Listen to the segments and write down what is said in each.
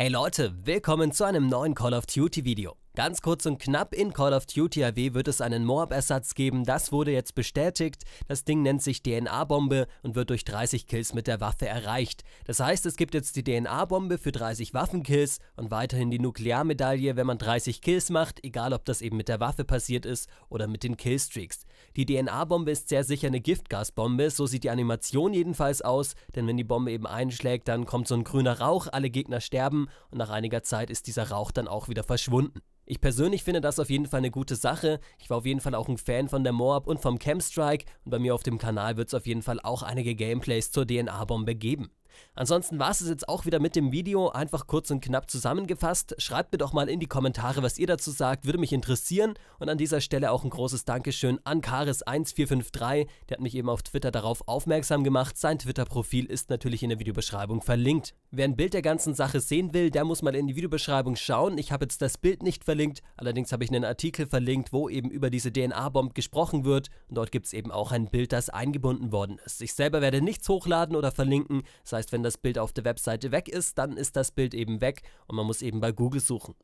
Hey Leute, willkommen zu einem neuen Call of Duty Video. Ganz kurz und knapp, in Call of Duty AW wird es einen Moab-Ersatz geben, das wurde jetzt bestätigt. Das Ding nennt sich DNA-Bombe und wird durch 30 Kills mit der Waffe erreicht. Das heißt, es gibt jetzt die DNA-Bombe für 30 Waffenkills und weiterhin die Nuklearmedaille, wenn man 30 Kills macht, egal ob das eben mit der Waffe passiert ist oder mit den Killstreaks. Die DNA-Bombe ist sehr sicher eine Giftgasbombe, so sieht die Animation jedenfalls aus, denn wenn die Bombe eben einschlägt, dann kommt so ein grüner Rauch, alle Gegner sterben und nach einiger Zeit ist dieser Rauch dann auch wieder verschwunden. Ich persönlich finde das auf jeden Fall eine gute Sache. Ich war auf jeden Fall auch ein Fan von der Moab und vom Chemstrike und bei mir auf dem Kanal wird es auf jeden Fall auch einige Gameplays zur DNA-Bombe geben. Ansonsten war es jetzt auch wieder mit dem Video, einfach kurz und knapp zusammengefasst. Schreibt mir doch mal in die Kommentare, was ihr dazu sagt, würde mich interessieren. Und an dieser Stelle auch ein großes Dankeschön an Karis1453, der hat mich eben auf Twitter darauf aufmerksam gemacht. Sein Twitter-Profil ist natürlich in der Videobeschreibung verlinkt. Wer ein Bild der ganzen Sache sehen will, der muss mal in die Videobeschreibung schauen. Ich habe jetzt das Bild nicht verlinkt, allerdings habe ich einen Artikel verlinkt, wo eben über diese DNA-Bomb gesprochen wird. Und dort gibt es eben auch ein Bild, das eingebunden worden ist. Ich selber werde nichts hochladen oder verlinken. Das heißt, wenn das Bild auf der Webseite weg ist, dann ist das Bild eben weg und man muss eben bei Google suchen.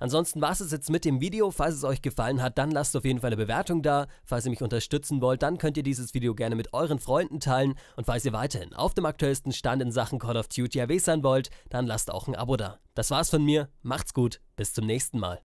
Ansonsten war es jetzt mit dem Video. Falls es euch gefallen hat, dann lasst auf jeden Fall eine Bewertung da. Falls ihr mich unterstützen wollt, dann könnt ihr dieses Video gerne mit euren Freunden teilen. Und falls ihr weiterhin auf dem aktuellsten Stand in Sachen Call of Duty AW sein wollt, dann lasst auch ein Abo da. Das war's von mir. Macht's gut. Bis zum nächsten Mal.